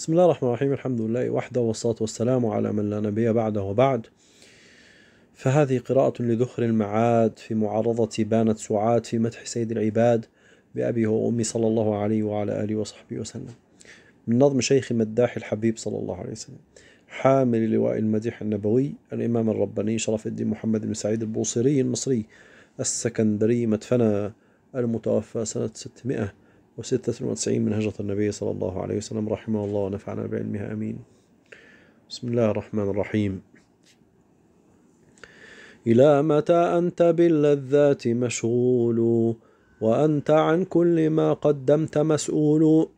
بسم الله الرحمن الرحيم الحمد لله وحده والصلاة والسلام على من لا نبي بعده وبعد فهذه قراءة لذخر المعاد في معارضة بانت سعاد في مدح سيد العباد بأبي وأمي صلى الله عليه وعلى آله وصحبه وسلم من نظم شيخ مداح الحبيب صلى الله عليه وسلم حامل لواء المديح النبوي الإمام الرباني شرف الدين محمد بن سعيد البوصيري المصري السكندري مدفنا المتوفى سنة 600 وستة وتسعين من هجرة النبي صلى الله عليه وسلم رحمه الله ونفعنا بعلمها أمين بسم الله الرحمن الرحيم إلى متى أنت باللذات مشغول وأنت عن كل ما قدمت مسؤول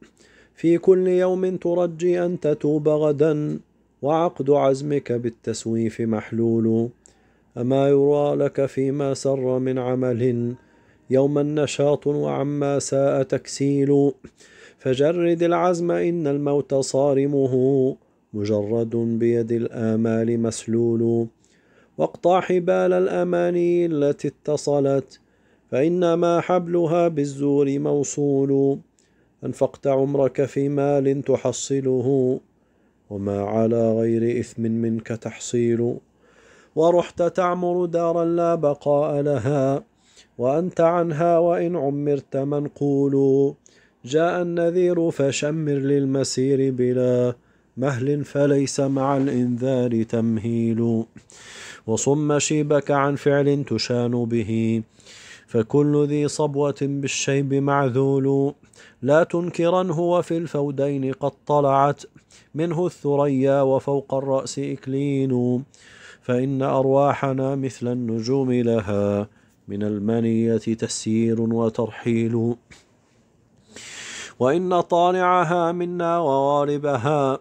في كل يوم ترجي أن تتوب غدا وعقد عزمك بالتسويف محلول أما يرى لك فيما سر من عمل يوما نشاط وعما ساء تكسيل فجرد العزم إن الموت صارمه مجرد بيد الآمال مسلول واقطع حبال الأماني التي اتصلت فإنما حبلها بالزور موصول أنفقت عمرك في مال تحصله وما على غير إثم منك تحصيل ورحت تعمر دارا لا بقاء لها وأنت عنها وإن عمرت منقول جاء النذير فشمر للمسير بلا مهل فليس مع الإنذار تمهيل وصم شيبك عن فعل تشان به فكل ذي صبوة بالشيب معذول لا تنكرا هو في الفودين قد طلعت منه الثريا وفوق الرأس إكلين فإن أرواحنا مثل النجوم لها من المنية تسيير وترحيل وإن طالعها منا وواربها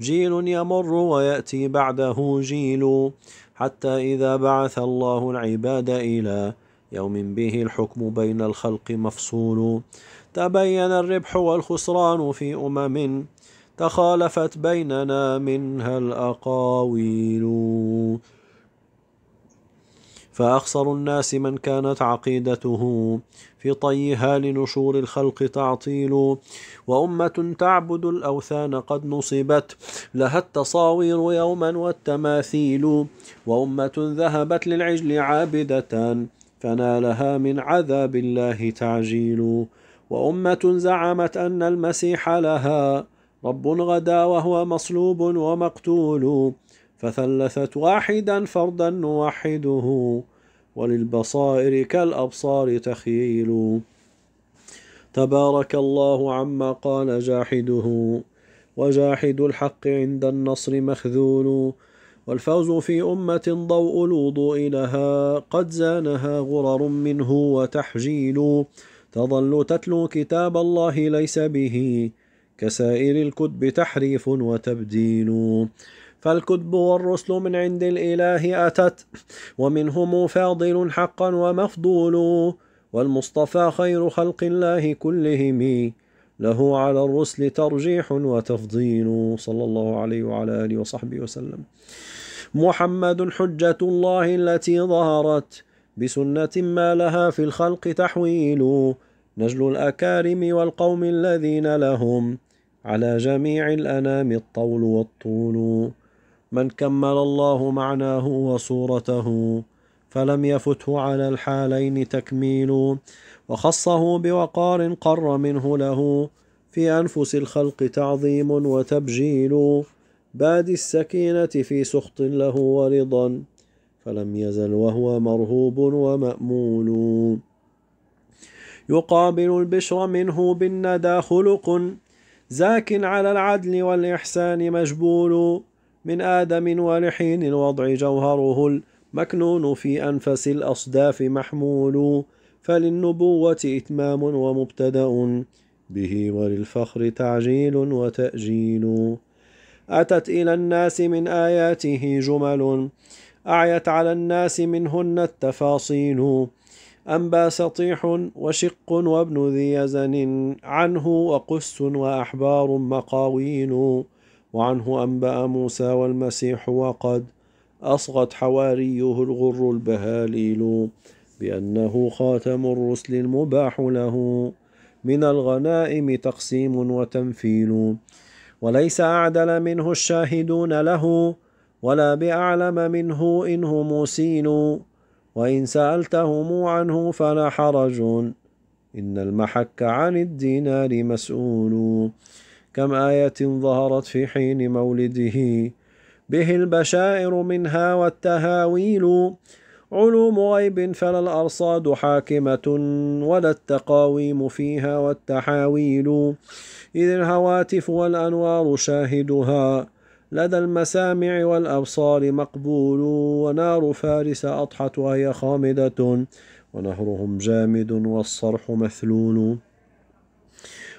جيل يمر ويأتي بعده جيل حتى إذا بعث الله العباد إلى يوم به الحكم بين الخلق مفصول تبين الربح والخسران في أمم تخالفت بيننا منها الأقاويل فأخسر الناس من كانت عقيدته في طيها لنشور الخلق تعطيل وأمة تعبد الأوثان قد نصبت لها التصاوير يوما والتماثيل وأمة ذهبت للعجل عابدة فنالها من عذاب الله تعجيل وأمة زعمت أن المسيح لها رب غدا وهو مصلوب ومقتول فثلثت واحدا فردا نوحده وللبصائر كالأبصار تخيل تبارك الله عما قال جاحده وجاحد الحق عند النصر مخذول والفوز في أمة ضوء الوضوء لها قد زانها غرر منه وتحجيل تظل تتلو كتاب الله ليس به كسائر الكتب تحريف وتبديل فالكتب والرسل من عند الإله أتت ومنهم فاضل حقا ومفضول والمصطفى خير خلق الله كلهم له على الرسل ترجيح وتفضيل صلى الله عليه وعلى آله وصحبه وسلم محمد حجة الله التي ظهرت بسنة ما لها في الخلق تحويل نجل الأكارم والقوم الذين لهم على جميع الأنام الطول والطول من كمل الله معناه وصورته فلم يفته على الحالين تكميل وخصه بوقار قر منه له في أنفس الخلق تعظيم وتبجيل باد السكينة في سخط له ورضا فلم يزل وهو مرهوب ومأمول يقابل البشر منه بالندى خلق زاك على العدل والإحسان مجبول من آدم ولحين الوضع جوهره المكنون في أنفس الأصداف محمول فللنبوة إتمام ومبتدأ به وللفخر تعجيل وتأجيل أتت إلى الناس من آياته جمل أعيت على الناس منهن التفاصيل أنبى سطيح وشق وابن ذي يزن عنه وقس وأحبار مقاوين وعنه أنبأ موسى والمسيح وقد أصغت حواريه الغر البهاليل بأنه خاتم الرسل المباح له من الغنائم تقسيم وتنفيل وليس أعدل منه الشاهدون له ولا بأعلم منه إنه موسين وإن سألتهم عنه فلا حرج إن المحك عن الدينار مسؤول كم آية ظهرت في حين مولده به البشائر منها والتهاويل علوم غيب فلا الأرصاد حاكمة ولا التقاويم فيها والتحاويل إذ الهواتف والأنوار شاهدها لدى المسامع والأبصار مقبول ونار فارس أضحت وهي خامدة ونهرهم جامد والصرح مثلول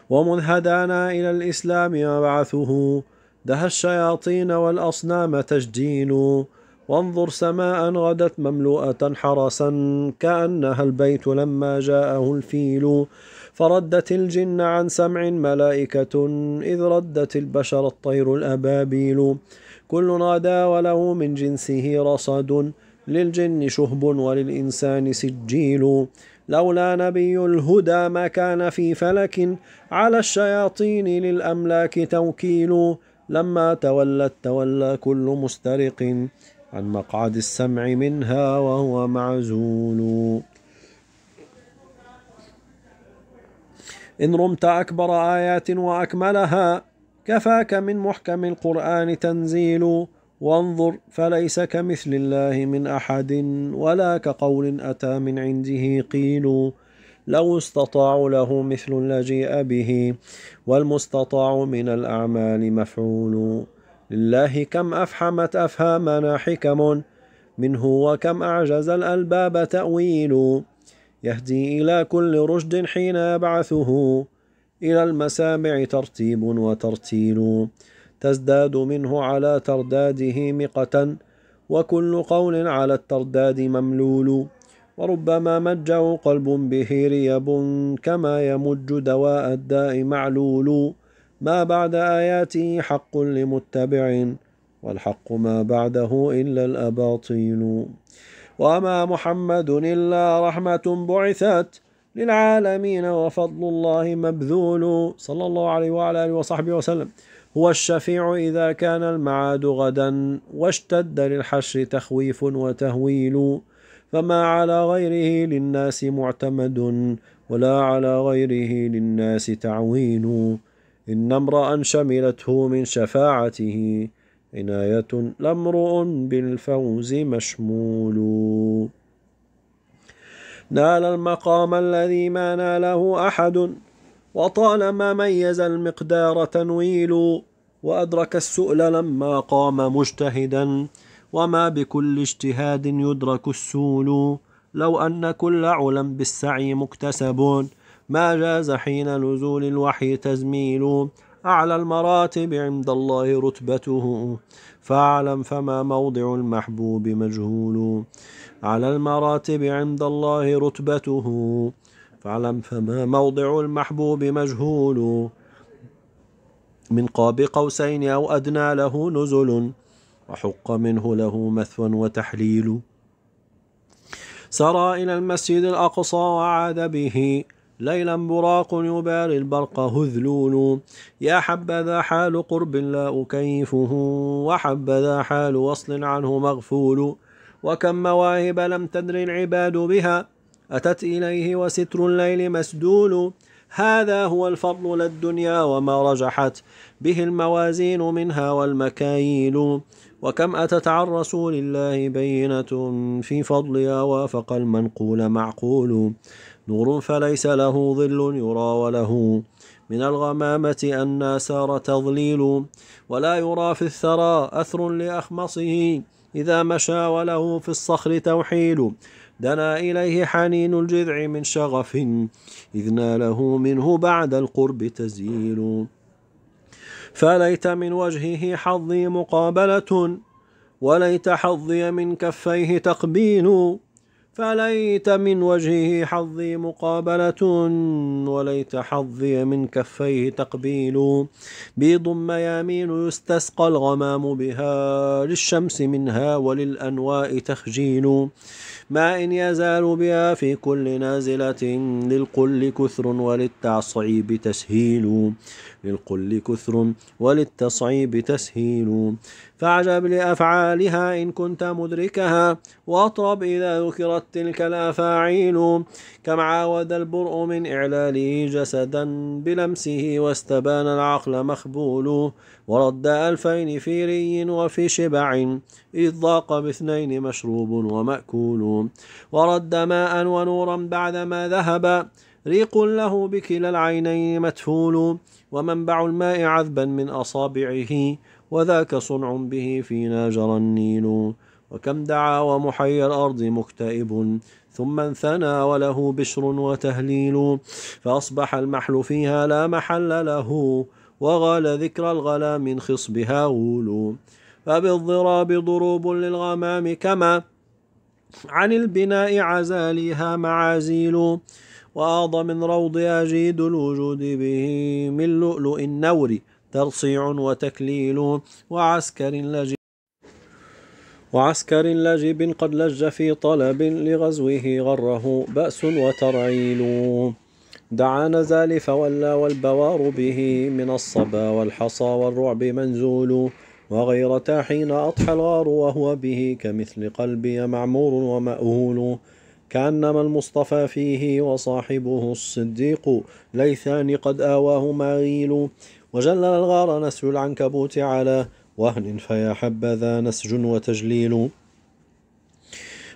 ومن هدانا إلى الإسلام مبعثه دها الشياطين والأصنام تجدين وانظر سماء غدت مملوءة حرسا كأنها البيت لما جاءه الفيل فردت الجن عن سمع ملائكة إذ ردت البشر الطير الأبابيل كل غدا وله من جنسه رصد للجن شهب وللإنسان سجيل لولا نبي الهدى ما كان في فلك على الشياطين للأملاك توكيل لما تولت تولى كل مسترق عن مقعد السمع منها وهو معزول إن رمت أكبر آيات وأكملها كفاك من محكم القرآن تنزيل وانظر فليس كمثل الله من أحد ولا كقول أتى من عنده قيل لو استطاعوا له مثل لجيء به والمستطاع من الأعمال مفعول لله كم أفحمت أفهامنا حكم منه وكم أعجز الألباب تأويل يهدي إلى كل رشد حين يبعثه إلى المسامع ترتيب وترتيل تزداد منه على ترداده مقة وكل قول على الترداد مملول وربما مجه قلب به ريب كما يمج دواء الداء معلول ما بعد آياته حق لمتبع والحق ما بعده إلا الأباطيل وما محمد إلا رحمة بعثت للعالمين وفضل الله مبذول صلى الله عليه وعلى آله وصحبه وسلم هو الشفيع إذا كان المعاد غدا واشتد للحشر تخويف وتهويل فما على غيره للناس معتمد ولا على غيره للناس تعوين إن امرأ شملته من شفاعته عناية لامرؤ بالفوز مشمول نال المقام الذي ما ناله أحد وطالما ميز المقدار تنويل وأدرك السؤل لما قام مجتهدا وما بكل اجتهاد يدرك السول لو أن كل علم بالسعي مكتسب ما جاز حين نزول الوحي تزميل أعلى المراتب عند الله رتبته فاعلم فما موضع المحبوب مجهول على المراتب عند الله رتبته فاعلم فما موضع المحبوب مجهول من قاب قوسين أو أدنى له نزل وحق منه له مثوى وتحليل سرى إلى المسجد الأقصى وعاد به ليلا براق يباري البرق هذلول يا حبذا حال قرب لا أكيفه وحبذا حال وصل عنه مغفول وكم مواهب لم تدر العباد بها أتت إليه وستر الليل مسدول هذا هو الفضل للدنيا وما رجحت به الموازين منها والمكاييل وكم أتت عن رسول الله بينة في فضلها وافق المنقول معقول نور فليس له ظل يرى وله من الغمامة أن سار تظليل ولا يرى في الثرى أثر لأخمصه إذا مشى وله في الصخر توحيل دنا إليه حنين الجذع من شغف إذ ناله منه بعد القرب تزيل فليت من وجهه حظي مقابلة وليت حظي من كفيه تقبيل فليت من وجهه حظي مقابلة وليت حظي من كفيه تقبيل بيض ميامين يستسقى الغمام بها للشمس منها وللأنواء تخجيل ما إن يزال بها في كل نازلة للقل كثر وللتصعيب تسهيل للقل كثر وللتصعيب تسهيل فاعجب لأفعالها إن كنت مدركها واطرب إذا ذكرت تلك الأفاعيل كم عاود البرء من إعلاله جسدا بلمسه واستبان العقل مخبول ورد ألفين في ري وفي شبع إذ ضاق باثنين مشروب ومأكول ورد ماء ونورا بعدما ذهب ريق له بكلا العينين متفول ومنبع الماء عذبا من أصابعه وذاك صنع به فينا جرى النيل وكم دعا ومحي الأرض مكتئب ثم انثنى وله بشر وتهليل فأصبح المحل فيها لا محل له وغال ذكر الغلا من خصبها غول فبالضراب ضروب للغمام كما عن البناء عزاليها معازيل وأض من روض أجيد الوجود به من لؤلؤ النور ترصيع وتكليل وعسكر لجب وعسكر لجب قد لج في طلب لغزوه غره بأس وترعيل دعا نزال فولى والبوار به من الصبا والحصى والرعب منزول وغيرتا حين أضحى الغار وهو به كمثل قلبي معمور ومأهول كأنما المصطفى فيه وصاحبه الصديق ليثان قد آواهما غيل وجلل الغار نسج العنكبوت على وهن فيا حبذا نسج وتجليل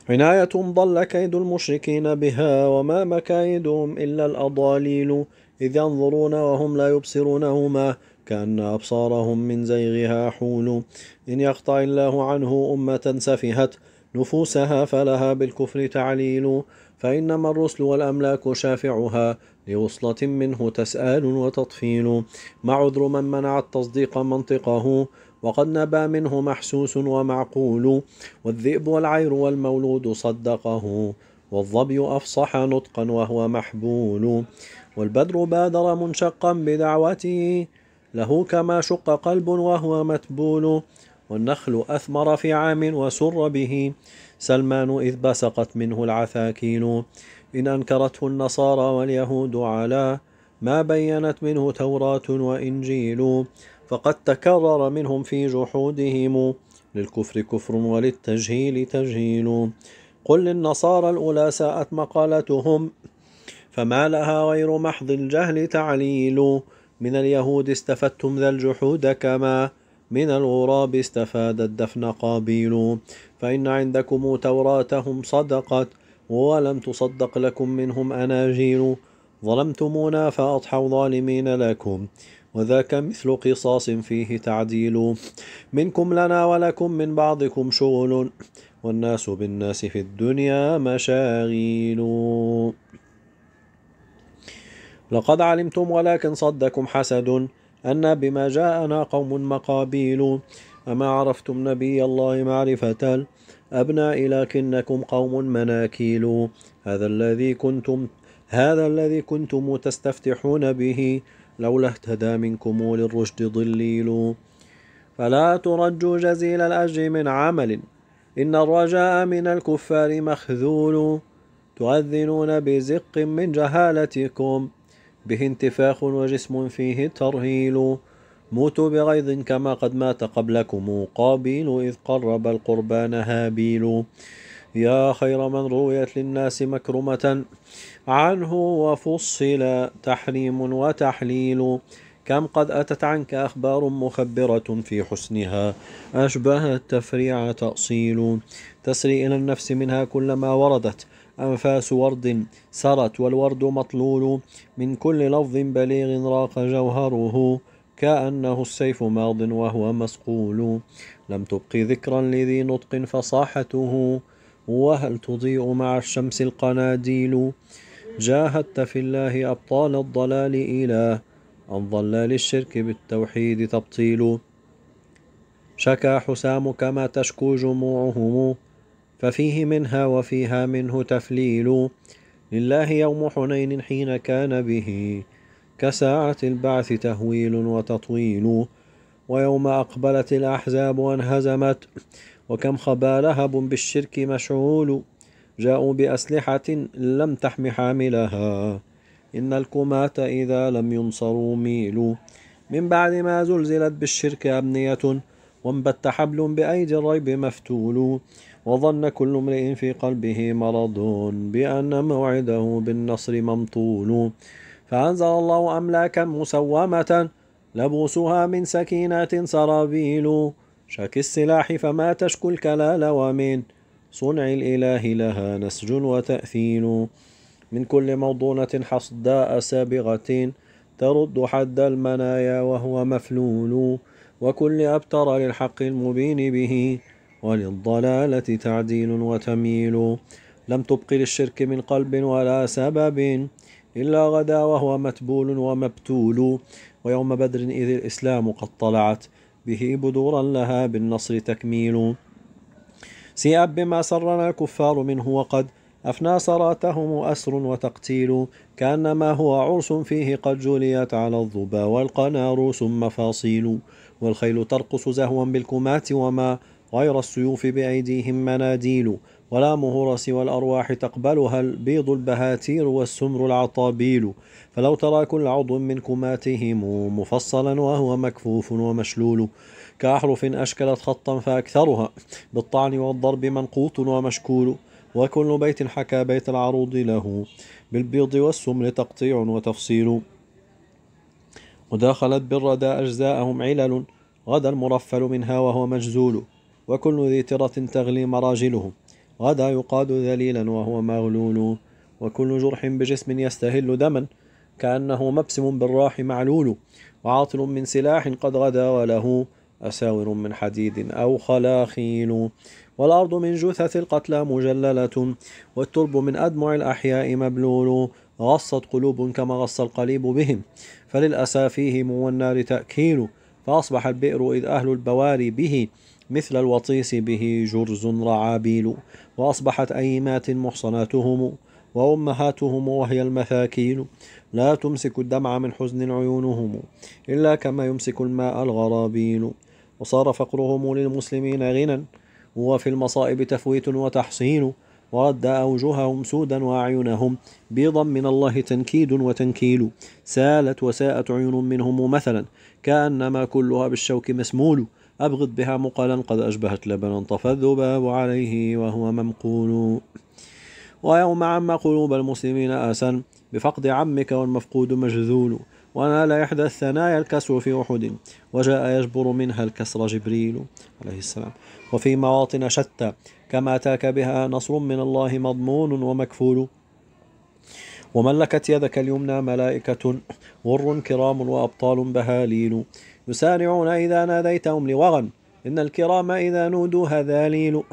عناية ضل كيد المشركين بها وما مكايدهم إلا الأضاليل إذ ينظرون وهم لا يبصرونهما كأن أبصارهم من زيغها حول إن يقطع الله عنه أمة سفهت نفوسها فلها بالكفر تعليل فإنما الرسل والأملاك شافعها لوصلة منه تسآل وتطفيل ما عذر من منع التصديق منطقه وقد نبا منه محسوس ومعقول والذئب والعير والمولود صدقه والظبي أفصح نطقا وهو محبول والبدر بادر منشقا بدعوته له كما شق قلب وهو متبول والنخل أثمر في عام وسر به سلمان إذ بسقت منه العثاكين إن أنكرته النصارى واليهود على ما بينت منه توراة وإنجيل فقد تكرر منهم في جحودهم للكفر كفر وللتجهيل تجهيل قل للنصارى الأولى ساءت مقالتهم فما لها غير محض الجهل تعليل من اليهود استفدتم ذا الجحود كما من الغراب استفاد الدفن قابيل فإن عندكم توراتهم صدقت ولم تصدق لكم منهم أناجيل ظلمتمونا فأضحوا ظالمين لكم وذاك مثل قصاص فيه تعديل منكم لنا ولكم من بعضكم شغل والناس بالناس في الدنيا مشاغيل لقد علمتم ولكن صدكم حسد أن بما جاءنا قوم مقابيل أما عرفتم نبي الله معرفة أبنائي لكنكم قوم مناكيل هذا الذي كنتم هذا الذي كنتم تستفتحون به لولا اهتدى منكم للرشد ضليل فلا ترجوا جزيل الأجر من عمل إن الرجاء من الكفار مخذول تؤذنون بزق من جهالتكم به انتفاخ وجسم فيه ترهيل موتوا بغيظ كما قد مات قبلكم قابيل إذ قرب القربان هابيل يا خير من رويت للناس مكرمة عنه وفصل تحريم وتحليل كم قد أتت عنك أخبار مخبرة في حسنها أشبه التفريع تأصيل تسري إلى النفس منها كلما وردت أنفاس ورد سرت والورد مطلول من كل لفظ بليغ راق جوهره كأنه السيف ماض وهو مسقول لم تبق ذكرا لذي نطق فصاحته وهل تضيء مع الشمس القناديل جاهدت في الله أبطال الضلال إله أن ظل للشرك بالتوحيد تبطيل شكا حسام كما تشكو جموعهم ففيه منها وفيها منه تفليل لله يوم حنين حين كان به كساعة البعث تهويل وتطويل ويوم أقبلت الأحزاب وانهزمت وكم خبا لهب بالشرك مشعول جاءوا بأسلحة لم تحم حاملها إن الكماة إذا لم ينصروا ميلوا من بعد ما زلزلت بالشرك أبنية وانبت حبل بأيدي الريب مفتول وظن كل امرئ في قلبه مرض بأن موعده بالنصر ممطول فأنزل الله أملاكا مسومة لبوسها من سكينات سرابيل شك السلاح فما تشكو الكلال ومن صنع الإله لها نسج وتأثيل من كل موضونة حصداء سابغة ترد حد المنايا وهو مفلول وكل أبتر للحق المبين به وللضلالة تعديل وتميل لم تبق للشرك من قلب ولا سبب إلا غدا وهو متبول ومبتول ويوم بدر إذ الإسلام قد طلعت به بدورا لها بالنصر تكميل سيئب بما سرنا الكفار منه وقد أفنى سراتهم أسر وتقتيل كأنما هو عرس فيه قد جليت على الظبا والقنار ثم فاصيل والخيل ترقص زهوا بالكمات وما غير السيوف بأيديهم مناديل ولا مهور سوى الأرواح تقبلها البيض البهاتير والسمر العطابيل فلو ترى كل عضو من كماتهم مفصلا وهو مكفوف ومشلول كأحرف أشكلت خطا فأكثرها بالطعن والضرب منقوط ومشكول وكل بيت حكى بيت العروض له بالبيض والسمر تقطيع وتفصيل وداخلت بالردى أجزاءهم علل غدا المرفل منها وهو مجزول وكل ذي ترة تغلي مراجلهم غدا يقاد ذليلا وهو مغلول وكل جرح بجسم يستهل دما كأنه مبسم بالراح معلول وعاطل من سلاح قد غدا وله أساور من حديد أو خلاخيل والأرض من جثث القتلى مجللة والترب من أدمع الأحياء مبلول غصت قلوب كما غص القليب بهم فللأسى فيهم والنار تأكيل فأصبح البئر إذ أهل البواري به مثل الوطيس به جرز رعابيل وأصبحت أيمات محصناتهم وأمهاتهم وهي المثاكين لا تمسك الدمع من حزن عيونهم إلا كما يمسك الماء الغرابيل وصار فقرهم للمسلمين غنى وفي المصائب تفويت وتحصين ورد أوجههم سودا وأعينهم بيضا من الله تنكيد وتنكيل سالت وساءت عيون منهم مثلا كأنما كلها بالشوك مسمول أبغض بها مقلا قد أشبهت لبنا تفذبا وعليه وهو ممقول ويوم عم قلوب المسلمين آسا بفقد عمك والمفقود مجذول ونال إحدى الثنايا الكسر في أحد وجاء يجبر منها الكسر جبريل عليه السلام وفي مواطن شتى كما أتاك بها نصر من الله مضمون ومكفول وملكت يدك اليمنى ملائكة غر كرام وأبطال بهاليل يسارعون إذا ناديتهم لوغا إن الكرام إذا نودوا هذاليل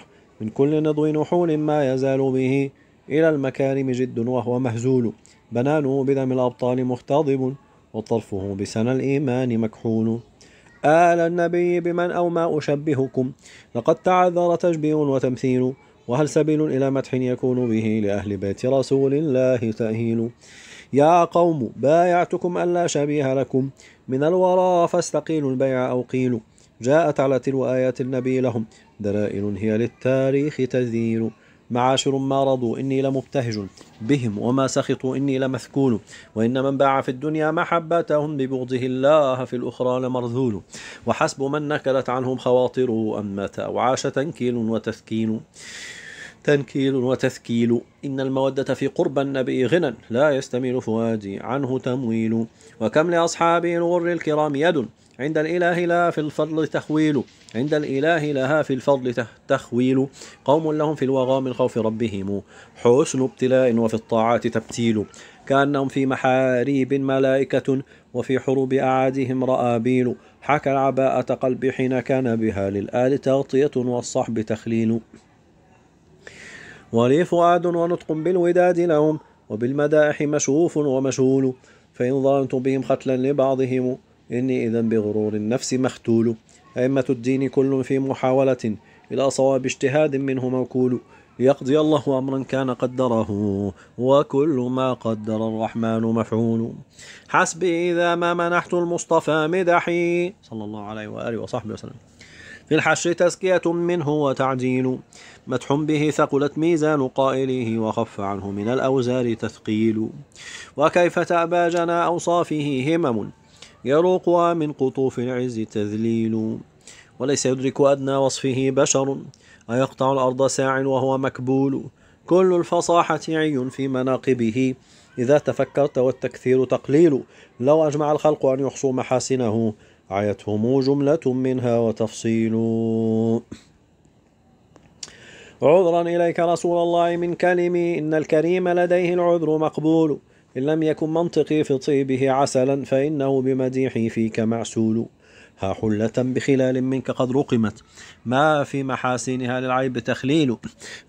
من كل نضو نحول ما يزال به إلى المكارم جد وهو مهزول بنانه بدم الأبطال مختضب وطرفه بسنى الإيمان مكحول آل النبي بمن أو ما أشبهكم لقد تعذر تشبيه وتمثيل وهل سبيل إلى مدح يكون به لأهل بيت رسول الله تأهيل يا قوم بايعتكم ألا شبيه لكم من الورى فاستقيلوا البيع أو قيلوا جاءت على تلو آيات النبي لهم دلائل هي للتاريخ تذيل معاشر ما رضوا إني لمبتهج بهم وما سخطوا إني لمثكول وإن من باع في الدنيا محبتهم ببغضه الله في الأخرى لمرذول وحسب من نكلت عنهم خواطره مات أو عاش تنكيل وتثكين تنكيل وتثكيل إن المودة في قرب النبي غنى لا يستميل فؤادي عنه تمويل وكم لأصحاب الغر الكرام يد عند الإله لها في الفضل تخويل عند الإله لها في الفضل تخويل قوم لهم في الوغى من خوف ربهم حسن ابتلاء وفي الطاعات تبتيل كأنهم في محاريب ملائكة وفي حروب أعادهم رآبيل حكى العباءة قلبي حين كان بها للآل تغطية والصحب تخليل ولي فؤاد ونطق بالوداد لهم وبالمدائح مشغوف ومشغول فإن ظننت بهم ختلا لبعضهم إني إذا بغرور النفس مختول أئمة الدين كل في محاولة إلى صواب اجتهاد منه موكول ليقضي الله أمرا كان قدره وكل ما قدر الرحمن مفعول حسبي إذا ما منحت المصطفى مدحي صلى الله عليه وآله وصحبه وسلم في الحشر تزكية منه وتعديل مدح به ثقلت ميزان قائله وخف عنه من الأوزار تثقيل وكيف تأباجنا أوصافه همم يروقها من قطوف العز تذليل وليس يدرك أدنى وصفه بشر أيقطع الأرض ساع وهو مكبول كل الفصاحة عي في مناقبه إذا تفكرت والتكثير تقليل لو أجمع الخلق أن يحصوا محاسنه عيتهم جملة منها وتفصيل عذرا إليك رسول الله من كلمي إن الكريم لديه العذر مقبول إن لم يكن منطقي في طيبه عسلا فإنه بمديحي فيك معسول ها حلة بخلال منك قد رقمت ما في محاسنها للعيب تخليل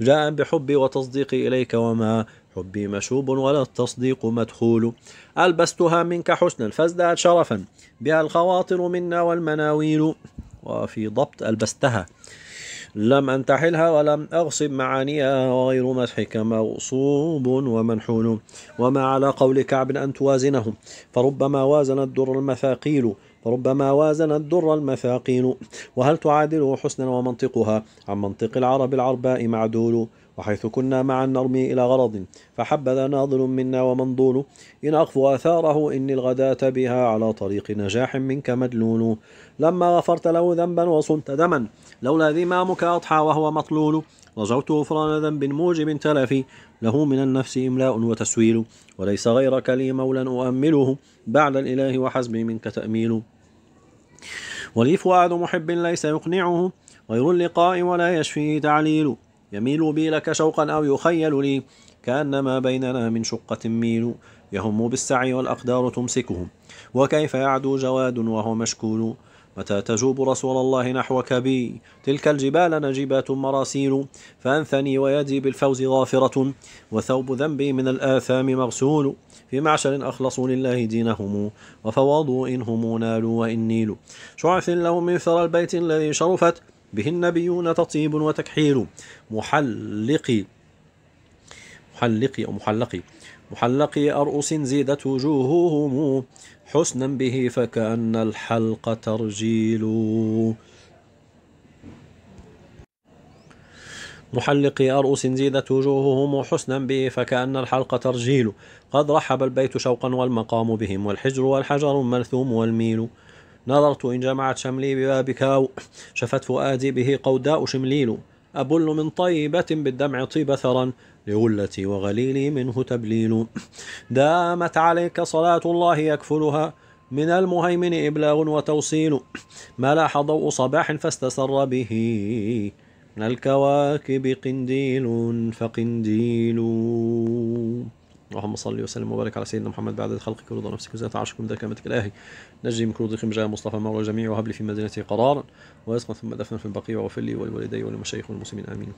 جاء بحبي وتصديقي إليك وما حبي مشوب ولا التصديق مدخول ألبستها منك حسنا فازداد شرفا بها الخواطر منا والمناويل وفي ضبط ألبستها لم أنتحلها ولم أغصب معانيها وغير مسحك مغصوب ومنحول وما على قول كعب أن توازنه فربما وازن الدر المثاقيل فربما وازن الدر المثاقيل وهل تعادله حسنا ومنطقها عن منطق العرب العرباء معدول وحيث كنا معا نرمي إلى غرض فحبذا ناضل منا ومنضول إن أخفو أثاره إني الغداة بها على طريق نجاح منك مدلول لما غفرت له ذنبا وصنت دما لولا ذمامك أضحى وهو مطلول رجوت غفران ذنب موجب تلفي له من النفس إملاء وتسويل وليس غيرك لي مولا أؤمله بعد الإله وحزبي منك تأميل ولي فؤاد محب ليس يقنعه غير اللقاء ولا يشفيه تعليل يميل بي لك شوقا أو يخيل لي كأن ما بيننا من شقة ميل يهم بالسعي والأقدار تمسكه وكيف يعدو جواد وهو مشكول متى تجوب رسول الله نحوك بي تلك الجبال نجيبات مراسيل فأنثني ويدي بالفوز غافرة وثوب ذنبي من الآثام مغسول في معشر أخلصوا لله دينهم وفوضوا إنهم نالوا وإن نيلوا شعث لهم من ثرى البيت الذي شرفت به النبيون تطيب وتكحيل محلق محلق أو محلق محلق أرؤس زيدت وجوههم حسنا به فكأن الحلق ترجيل محلق أرؤس زيدت وجوههم حسنا به فكأن الحلق ترجيل قد رحب البيت شوقا والمقام بهم والحجر والحجر ملثوم والميل نظرت إن جمعت شملي ببابك شفت فؤادي به قوداء شمليل أبل من طيبة بالدمع طيب ثرا لغلتي وغليلي منه تبليل دامت عليك صلاة الله يكفلها من المهيمن إبلاغ وتوصيل ملاح ضوء صباح فاستسر به من الكواكب قنديل فقنديل اللهم صل وسلم وبارك على سيدنا محمد بعد خلقك ورضا نفسك وزاد عرشك ومدى كلمتك الآهي نجي من كروض خمجاء مصطفى مولى الجميع وهب لي في مدينته قرارا ورزقا ثم دفنا في البقيع وفلي ولوالدي ولمشايخ المسلمين آمين